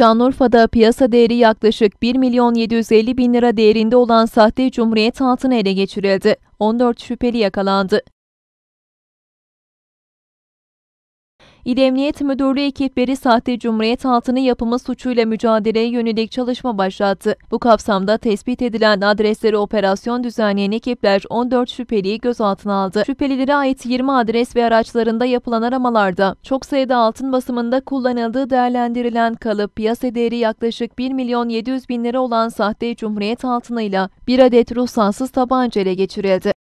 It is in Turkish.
Şanlıurfa'da piyasa değeri yaklaşık 1 milyon 750 bin lira değerinde olan sahte Cumhuriyet altını ele geçirildi. 14 şüpheli yakalandı. İl Emniyet Müdürlüğü ekipleri sahte cumhuriyet altını yapımı suçuyla mücadeleye yönelik çalışma başlattı. Bu kapsamda tespit edilen adresleri operasyon düzenleyen ekipler 14 şüpheliyi gözaltına aldı. Şüphelilere ait 20 adres ve araçlarında yapılan aramalarda çok sayıda altın basımında kullanıldığı değerlendirilen kalıp piyasa değeri yaklaşık 1 milyon 700 bin lira olan sahte cumhuriyet altınıyla bir adet ruhsatsız tabanca ele geçirildi.